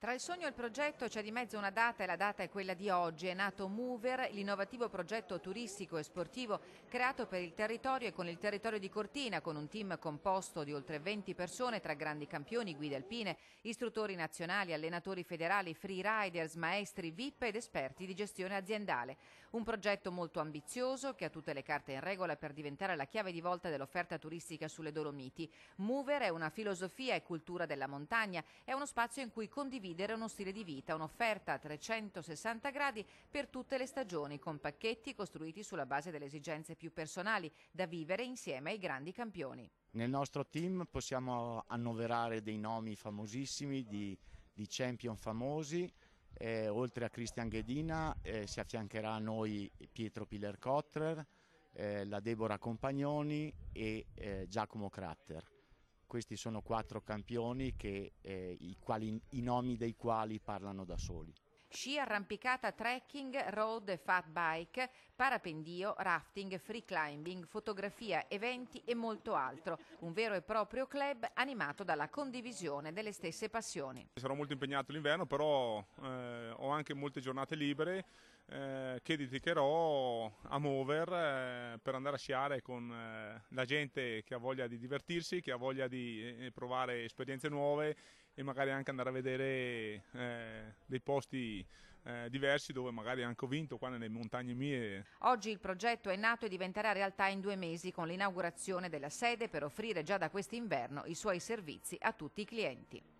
Tra il sogno e il progetto c'è di mezzo una data e la data è quella di oggi. È nato Mover, l'innovativo progetto turistico e sportivo creato per il territorio e con il territorio di Cortina, con un team composto di oltre 20 persone tra grandi campioni, guide alpine, istruttori nazionali, allenatori federali, free riders, maestri, VIP ed esperti di gestione aziendale. Un progetto molto ambizioso che ha tutte le carte in regola per diventare la chiave di volta dell'offerta turistica sulle Dolomiti. Mover è una filosofia e cultura della montagna, è uno spazio in cui condividere condividere uno stile di vita, un'offerta a 360 gradi per tutte le stagioni, con pacchetti costruiti sulla base delle esigenze più personali, da vivere insieme ai grandi campioni. Nel nostro team possiamo annoverare dei nomi famosissimi, di, di champion famosi, eh, oltre a Christian Ghedina eh, si affiancherà a noi Pietro Piller Cottrer, eh, la Deborah Compagnoni e eh, Giacomo Cratter questi sono quattro campioni che, eh, i, quali, i nomi dei quali parlano da soli sci arrampicata trekking, road e fat bike, parapendio, rafting, free climbing, fotografia, eventi e molto altro. Un vero e proprio club animato dalla condivisione delle stesse passioni. Sarò molto impegnato l'inverno, però eh, ho anche molte giornate libere eh, che dedicherò a Mover eh, per andare a sciare con eh, la gente che ha voglia di divertirsi, che ha voglia di provare esperienze nuove e magari anche andare a vedere eh, dei posti eh, diversi dove magari anche ho vinto qua nelle montagne mie. Oggi il progetto è nato e diventerà realtà in due mesi con l'inaugurazione della sede per offrire già da quest'inverno i suoi servizi a tutti i clienti.